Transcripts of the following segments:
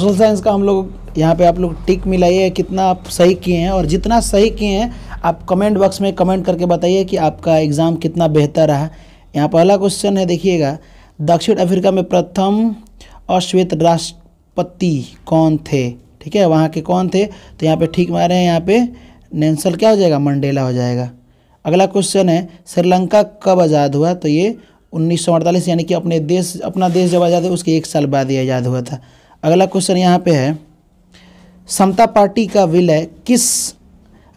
social science का हम लोग यहाँ पे आप लोग टिक मिलाइए कितना आप सही किए हैं और जितना सही किए हैं आप कमेंट बॉक्स में कमेंट करके बताइए कि आपका एग्ज़ाम कितना बेहतर रहा यहाँ पहला क्वेश्चन है देखिएगा दक्षिण अफ्रीका में प्रथम अश्वेत राष्ट्रपति कौन थे ठीक है वहाँ के कौन थे तो यहाँ पे ठीक मारे हैं यहाँ पे नेंसल क्या हो जाएगा मंडेला हो जाएगा अगला क्वेश्चन है श्रीलंका कब आज़ाद हुआ तो ये उन्नीस यानी कि अपने देश अपना देश जब आज़ाद हुआ उसके एक साल बाद ये आज़ाद हुआ था अगला क्वेश्चन यहाँ पे है समता पार्टी का विलय किस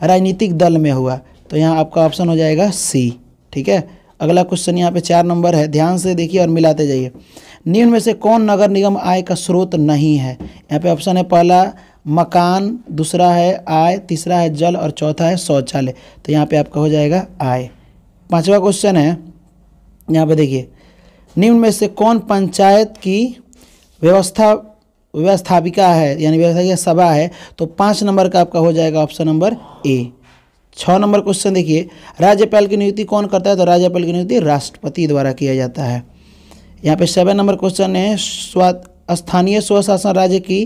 राजनीतिक दल में हुआ तो यहाँ आपका ऑप्शन हो जाएगा सी ठीक है अगला क्वेश्चन यहाँ पे चार नंबर है ध्यान से देखिए और मिलाते जाइए निम्न में से कौन नगर निगम आय का स्रोत नहीं है यहाँ पे ऑप्शन है पहला मकान दूसरा है आय तीसरा है जल और चौथा है शौचालय तो यहाँ पे आपका हो जाएगा आय पांचवा क्वेश्चन है यहाँ पे देखिए निम्न में से कौन पंचायत की व्यवस्था व्यवस्थापिका है यानी व्यवस्थापिका सभा है तो पाँच नंबर का आपका हो जाएगा ऑप्शन नंबर ए छः नंबर क्वेश्चन देखिए राज्यपाल की नियुक्ति कौन करता है तो राज्यपाल की नियुक्ति राष्ट्रपति द्वारा किया जाता है यहाँ पे सेवन नंबर क्वेश्चन है स्वा स्थानीय स्वशासन राज्य की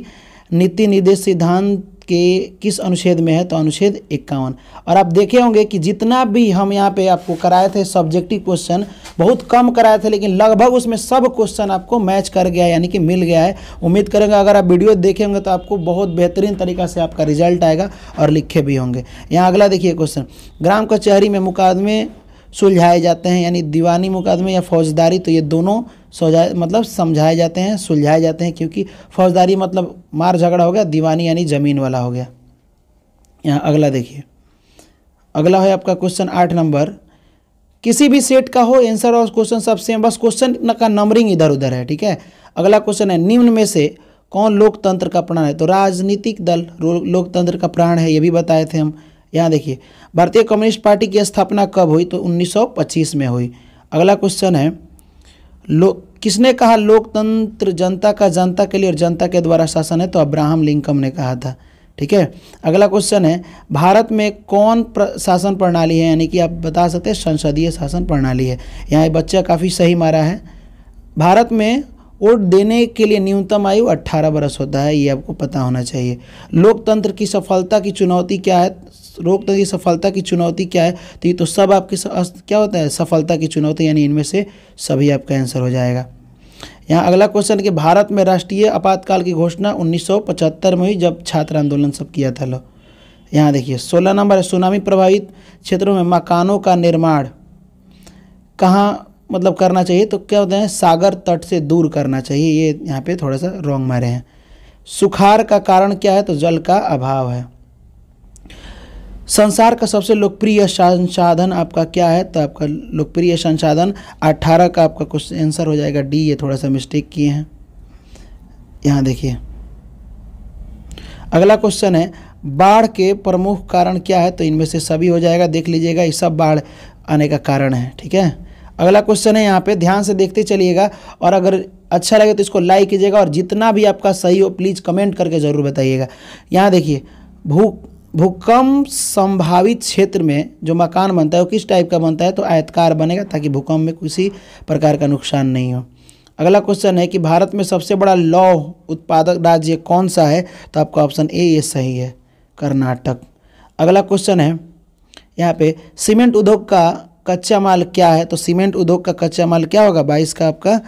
नीति निर्देश सिद्धांत के किस अनुच्छेद में है तो अनुच्छेद इक्यावन और आप देखे होंगे कि जितना भी हम यहाँ पे आपको कराए थे सब्जेक्टिव क्वेश्चन बहुत कम कराए थे लेकिन लगभग उसमें सब क्वेश्चन आपको मैच कर गया यानी कि मिल गया है उम्मीद करेंगे अगर आप वीडियो देखे होंगे तो आपको बहुत बेहतरीन तरीका से आपका रिजल्ट आएगा और लिखे भी होंगे यहाँ अगला देखिए क्वेश्चन ग्राम कचहरी में मुकादमे सुलझाए जाते हैं यानी दीवानी मुकदमे या फौजदारी तो ये दोनों सुलझाए मतलब समझाए जाते हैं सुलझाए जाते हैं क्योंकि फौजदारी मतलब मार झगड़ा हो गया दीवानी यानी ज़मीन वाला हो गया यहाँ अगला देखिए अगला है आपका क्वेश्चन आठ नंबर किसी भी सेट का हो आंसर और क्वेश्चन सब सेम बस क्वेश्चन का नंबरिंग इधर उधर है ठीक है अगला क्वेश्चन है निम्न में से कौन लोकतंत्र का प्राण है तो राजनीतिक दल लोकतंत्र का प्राण है ये भी बताए थे हम यहाँ देखिए भारतीय कम्युनिस्ट पार्टी की स्थापना कब हुई तो 1925 में हुई अगला क्वेश्चन है लो किसने कहा लोकतंत्र जनता का जनता के लिए और जनता के द्वारा शासन है तो अब्राहम लिंकम ने कहा था ठीक है अगला क्वेश्चन है भारत में कौन प्र, शासन प्रणाली है यानी कि आप बता सकते हैं संसदीय शासन प्रणाली है यहाँ बच्चा काफ़ी सही मारा है भारत में वोट देने के लिए न्यूनतम आयु 18 बरस होता है ये आपको पता होना चाहिए लोकतंत्र की सफलता की चुनौती क्या है रोक तक सफलता की चुनौती क्या है तो ये तो सब आपके क्या होता है सफलता की चुनौती यानी इनमें से सभी आपका आंसर हो जाएगा यहाँ अगला क्वेश्चन कि भारत में राष्ट्रीय आपातकाल की घोषणा 1975 में हुई जब छात्र आंदोलन सब किया था लो यहाँ देखिए 16 नंबर है सुनामी प्रभावित क्षेत्रों में मकानों का निर्माण कहाँ मतलब करना चाहिए तो क्या होते हैं सागर तट से दूर करना चाहिए ये यहाँ पे थोड़ा सा रॉन्ग मारे हैं सुखार का कारण क्या है तो जल का अभाव है संसार का सबसे लोकप्रिय संसाधन आपका क्या है तो आपका लोकप्रिय संसाधन 18 का आपका क्वेश्चन आंसर हो जाएगा डी ये थोड़ा सा मिस्टेक किए हैं यहाँ देखिए अगला क्वेश्चन है बाढ़ के प्रमुख कारण क्या है तो इनमें से सभी हो जाएगा देख लीजिएगा ये सब बाढ़ आने का कारण है ठीक है अगला क्वेश्चन है यहाँ पे ध्यान से देखते चलिएगा और अगर अच्छा लगे तो इसको लाइक कीजिएगा और जितना भी आपका सही हो प्लीज़ कमेंट करके ज़रूर बताइएगा यहाँ देखिए भूख भूकंप संभावित क्षेत्र में जो मकान बनता है वो किस टाइप का बनता है तो आयतकार बनेगा ताकि भूकंप में किसी प्रकार का नुकसान नहीं हो अगला क्वेश्चन है कि भारत में सबसे बड़ा लौह उत्पादक राज्य कौन सा है तो आपका ऑप्शन ए ये सही है कर्नाटक अगला क्वेश्चन है यहाँ पे सीमेंट उद्योग का कच्चा माल क्या है तो सीमेंट उद्योग का कच्चा माल क्या होगा बाईस का आपका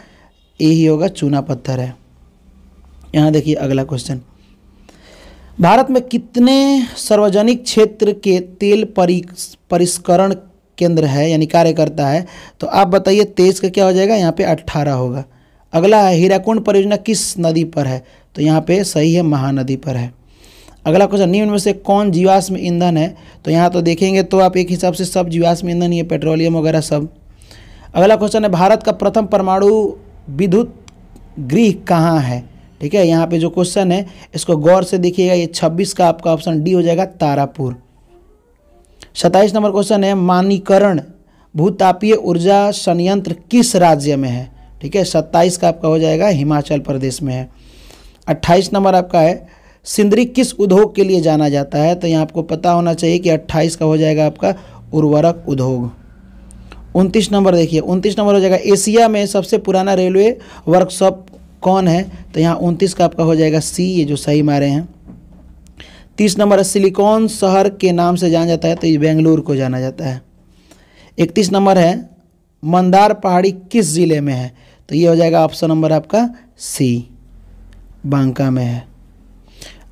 ए ही होगा चूना पत्थर है यहाँ देखिए अगला क्वेश्चन भारत में कितने सार्वजनिक क्षेत्र के तेल परिष्करण केंद्र है यानी कार्य करता है तो आप बताइए तेईस का क्या हो जाएगा यहाँ पे अट्ठारह होगा अगला है हीराकुंड परियोजना किस नदी पर है तो यहाँ पे सही है महानदी पर है अगला क्वेश्चन निम्न में से कौन जीवाश्म ईंधन है तो यहाँ तो देखेंगे तो आप एक हिसाब से सब जीवाश्म ईंधन ये पेट्रोलियम वगैरह सब अगला क्वेश्चन है भारत का प्रथम परमाणु विद्युत गृह कहाँ है ठीक है यहाँ पे जो क्वेश्चन है इसको गौर से देखिएगा ये 26 का आपका ऑप्शन डी हो जाएगा तारापुर 27 नंबर क्वेश्चन है मानीकरण भूतापीय ऊर्जा संयंत्र किस राज्य में है ठीक है 27 का आपका हो जाएगा हिमाचल प्रदेश में है 28 नंबर आपका है सिंदरी किस उद्योग के लिए जाना जाता है तो यहाँ आपको पता होना चाहिए कि अट्ठाईस का हो जाएगा आपका उर्वरक उद्योग उनतीस नंबर देखिए उनतीस नंबर हो जाएगा एशिया में सबसे पुराना रेलवे वर्कशॉप कौन है तो यहाँ उनतीस का आपका हो जाएगा सी ये जो सही मारे हैं तीस नंबर है सिलिकॉन शहर के नाम से जाना जाता है तो ये बेंगलुरु को जाना जाता है इकतीस नंबर है मंदार पहाड़ी किस ज़िले में है तो ये हो जाएगा ऑप्शन नंबर आपका सी बांका में है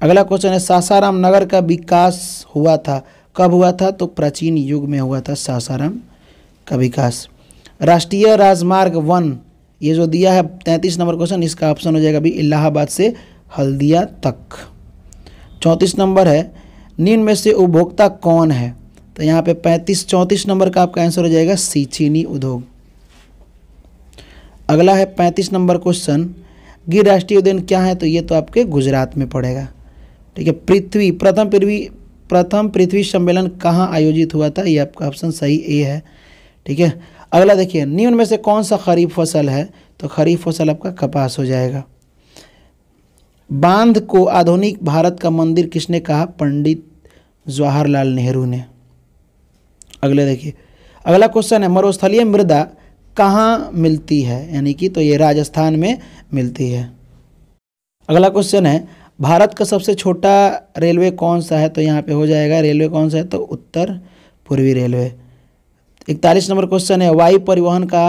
अगला क्वेश्चन है सासाराम नगर का विकास हुआ था कब हुआ था तो प्राचीन युग में हुआ था सासाराम का विकास राष्ट्रीय राजमार्ग वन ये जो दिया है तैंतीस नंबर क्वेश्चन इसका ऑप्शन हो जाएगा अभी इलाहाबाद से हल्दिया तक चौंतीस नंबर है निम्न में से उपभोक्ता कौन है तो यहाँ पे पैंतीस चौंतीस नंबर का आपका आंसर हो जाएगा सी चीनी उद्योग अगला है पैंतीस नंबर क्वेश्चन गिर राष्ट्रीय उद्यान क्या है तो ये तो आपके गुजरात में पड़ेगा ठीक है पृथ्वी प्रथम पृथ्वी प्रथम पृथ्वी सम्मेलन कहाँ आयोजित हुआ था ये आपका ऑप्शन सही ए है ठीक है अगला देखिए निम्न में से कौन सा खरीफ फसल है तो खरीफ फसल आपका कपास हो जाएगा बांध को आधुनिक भारत का मंदिर किसने कहा पंडित जवाहरलाल नेहरू ने अगले देखिए अगला क्वेश्चन है मरुस्थलीय मृदा कहाँ मिलती है यानी कि तो ये राजस्थान में मिलती है अगला क्वेश्चन है भारत का सबसे छोटा रेलवे कौन सा है तो यहाँ पे हो जाएगा रेलवे कौन सा है तो उत्तर पूर्वी रेलवे इकतालीस नंबर क्वेश्चन है वायु परिवहन का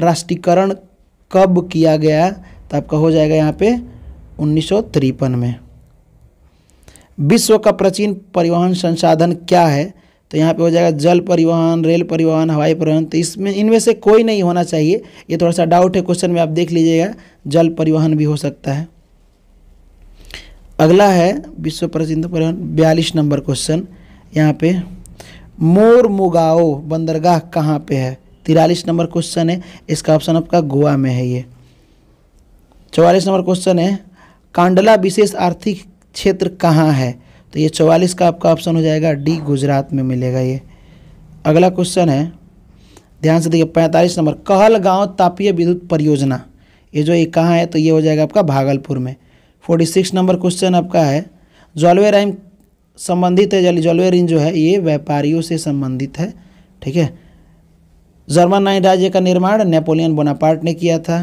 राष्ट्रीयकरण कब किया गया तो आपका हो जाएगा यहाँ पे उन्नीस में विश्व का प्राचीन परिवहन संसाधन क्या है तो यहाँ पे हो जाएगा जल परिवहन रेल परिवहन हवाई परिवहन तो इसमें इनमें से कोई नहीं होना चाहिए ये थोड़ा सा डाउट है क्वेश्चन में आप देख लीजिएगा जल परिवहन भी हो सकता है अगला है विश्व प्रसिद्ध परिवहन बयालीस नंबर क्वेश्चन यहाँ पे मोर मुगाओ बंदरगाह कहाँ पे है तिरालीस नंबर क्वेश्चन है इसका ऑप्शन आपका गोवा में है ये चौवालीस नंबर क्वेश्चन है कांडला विशेष आर्थिक क्षेत्र कहाँ है तो ये चौवालीस का आपका ऑप्शन हो जाएगा डी गुजरात में मिलेगा ये अगला क्वेश्चन है ध्यान से देखिए पैंतालीस नंबर कहलगांव तापीय विद्युत परियोजना ये जो ये कहाँ है तो ये हो जाएगा आपका भागलपुर में फोर्टी सिक्स नंबर क्वेश्चन आपका है जॉलवे राइम संबंधित है जलवे ऋण जो है ये व्यापारियों से संबंधित है ठीक है जर्मन नाई राज्य का निर्माण नेपोलियन बोनापार्ट ने किया था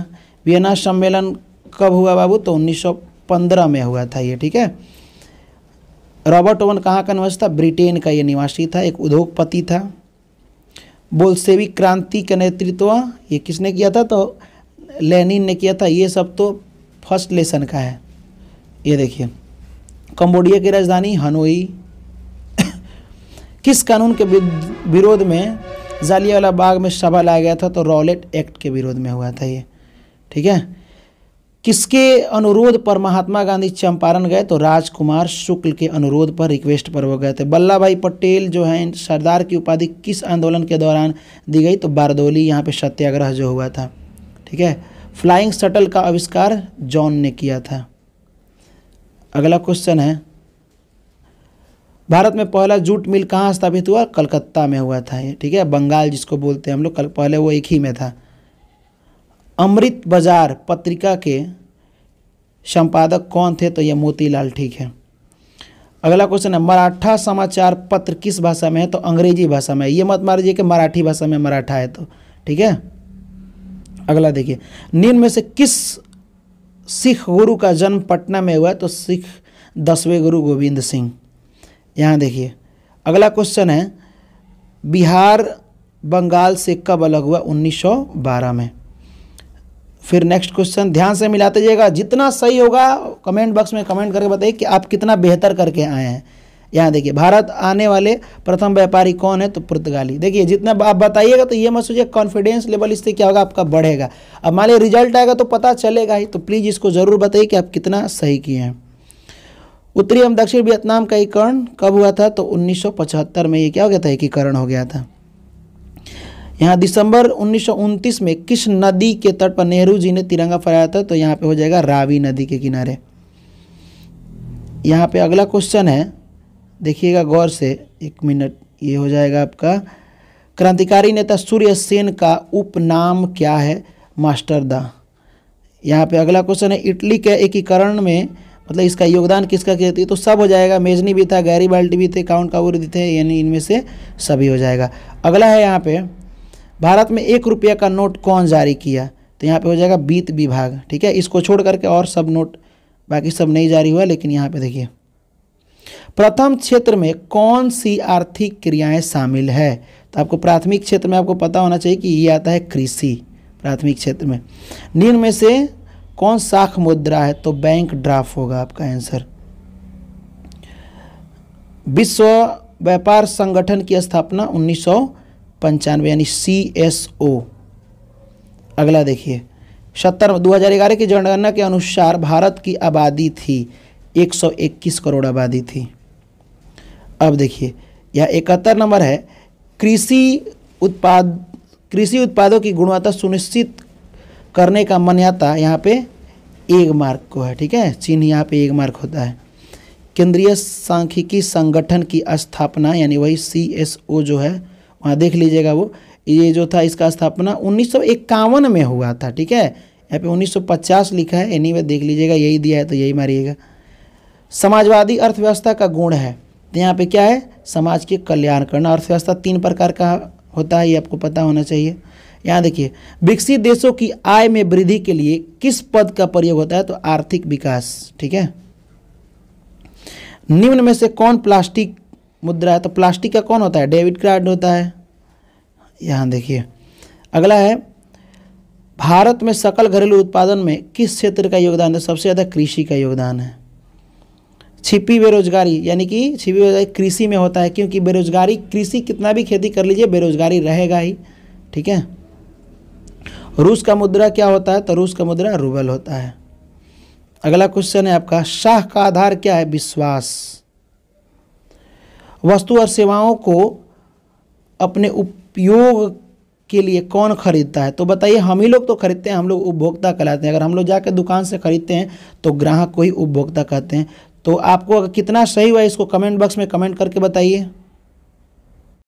वियना सम्मेलन कब हुआ बाबू तो 1915 में हुआ था ये ठीक है रॉबर्ट ओवन कहाँ का निवास था ब्रिटेन का ये निवासी था एक उद्योगपति था बोलसेविक क्रांति का नेतृत्व ये किसने किया था तो लेनिन ने किया था ये सब तो फर्स्ट लेसन का है ये देखिए कंबोडिया की राजधानी हनोई किस कानून के विरोध में जालियावाला बाग में सभा लाया गया था तो रॉलेट एक्ट के विरोध में हुआ था ये ठीक है किसके अनुरोध पर महात्मा गांधी चंपारण गए तो राजकुमार शुक्ल के अनुरोध पर रिक्वेस्ट पर वो गए थे बल्ला भाई पटेल जो है सरदार की उपाधि किस आंदोलन के दौरान दी गई तो बारदोली यहाँ पे सत्याग्रह जो हुआ था ठीक है फ्लाइंग शटल का आविष्कार जॉन ने किया था अगला क्वेश्चन है भारत में पहला जूट मिल कहाँ स्थापित हुआ कलकत्ता में हुआ था ये ठीक है बंगाल जिसको बोलते हैं हम लोग पहले वो एक ही में था अमृत बाजार पत्रिका के संपादक कौन थे तो ये मोतीलाल ठीक है अगला क्वेश्चन है मराठा समाचार पत्र किस भाषा में है तो अंग्रेजी भाषा में ये मत मान कि मराठी भाषा में मराठा है तो ठीक है अगला देखिए निम्न में से किस सिख गुरु का जन्म पटना में हुआ तो सिख दसवें गुरु गोविंद सिंह यहाँ देखिए अगला क्वेश्चन है बिहार बंगाल से कब अलग हुआ 1912 में फिर नेक्स्ट क्वेश्चन ध्यान से मिलाते जाइएगा जितना सही होगा कमेंट बॉक्स में कमेंट करके बताइए कि आप कितना बेहतर करके आए हैं यहाँ देखिए भारत आने वाले प्रथम व्यापारी कौन है तो पुर्तगाली देखिए जितना आप बताइएगा तो ये मत सोचिए कॉन्फिडेंस लेवल इससे क्या होगा आपका बढ़ेगा अब मान लीजिए रिजल्ट आएगा तो पता चलेगा ही तो प्लीज़ इसको ज़रूर बताइए कि आप कितना सही किए हैं उत्तरी एवं दक्षिण वियतनाम का एकीकरण कब हुआ था तो पचहत्तर में ये क्या हो गया था एकीकरण हो गया था यहाँ दिसंबर उन्नीस में किस नदी के तट पर नेहरू जी ने तिरंगा फहराया था तो यहाँ पे हो जाएगा रावी नदी के किनारे यहाँ पे अगला क्वेश्चन है देखिएगा गौर से एक मिनट ये हो जाएगा आपका क्रांतिकारी नेता सूर्य सेन का उपनाम क्या है मास्टर दा यहाँ पे अगला क्वेश्चन है इटली के एकीकरण में मतलब इसका योगदान किसका कहती है तो सब हो जाएगा मेजनी भी था गैरी बाल्टी भी थे काउंट कावूर भी थे यानी इनमें से सभी हो जाएगा अगला है यहाँ पे भारत में एक रुपया का नोट कौन जारी किया तो यहाँ पे हो जाएगा बीत विभाग ठीक है इसको छोड़ करके और सब नोट बाकी सब नहीं जारी हुआ लेकिन यहाँ पे देखिए प्रथम क्षेत्र में कौन सी आर्थिक क्रियाएं शामिल है तो आपको प्राथमिक क्षेत्र में आपको पता होना चाहिए कि ये आता है कृषि प्राथमिक क्षेत्र में निम्न में से कौन साख मुद्रा है तो बैंक ड्राफ्ट होगा आपका आंसर विश्व व्यापार संगठन की स्थापना उन्नीस पंचानवे यानी सी एस ओ अगला देखिए सत्तर ग्यारह की जनगणना के अनुसार भारत की आबादी थी 121 करोड़ आबादी थी अब देखिए यह इकहत्तर नंबर है कृषि उत्पाद कृषि उत्पादों की गुणवत्ता सुनिश्चित करने का मान्यता यहाँ पे एक मार्क को है ठीक है चिन्ह यहाँ पे एक मार्क होता है केंद्रीय सांख्यिकी संगठन की स्थापना यानी वही सी एस ओ जो है वहाँ देख लीजिएगा वो ये जो था इसका स्थापना उन्नीस में हुआ था ठीक है यहाँ पे 1950 लिखा है एनी anyway, देख लीजिएगा यही दिया है तो यही मारिएगा समाजवादी अर्थव्यवस्था का गुण है तो यहाँ पे क्या है समाज के कल्याण करना अर्थव्यवस्था तीन प्रकार का होता है ये आपको पता होना चाहिए यहाँ देखिए विकसित देशों की आय में वृद्धि के लिए किस पद का प्रयोग होता है तो आर्थिक विकास ठीक है निम्न में से कौन प्लास्टिक मुद्रा है तो प्लास्टिक का कौन होता है डेबिट कार्ड होता है यहाँ देखिए अगला है भारत में सकल घरेलू उत्पादन में किस क्षेत्र का योगदान है सबसे ज़्यादा कृषि का योगदान है छिपी बेरोजगारी यानी कि छिपी बेरोजगारी कृषि में होता है क्योंकि बेरोजगारी कृषि कितना भी खेती कर लीजिए बेरोजगारी रहेगा ही ठीक है रूस का मुद्रा क्या होता है तो रूस का मुद्रा रूबल होता है अगला क्वेश्चन है आपका शाह का आधार क्या है विश्वास वस्तु और सेवाओं को अपने उपयोग के लिए कौन खरीदता है तो बताइए हम ही लोग तो खरीदते हैं हम लोग उपभोक्ता कहलाते हैं अगर हम लोग जाकर दुकान से खरीदते हैं तो ग्राहक को ही उपभोक्ता कहते हैं तो आपको अगर कितना सही हुआ इसको कमेंट बॉक्स में कमेंट करके बताइए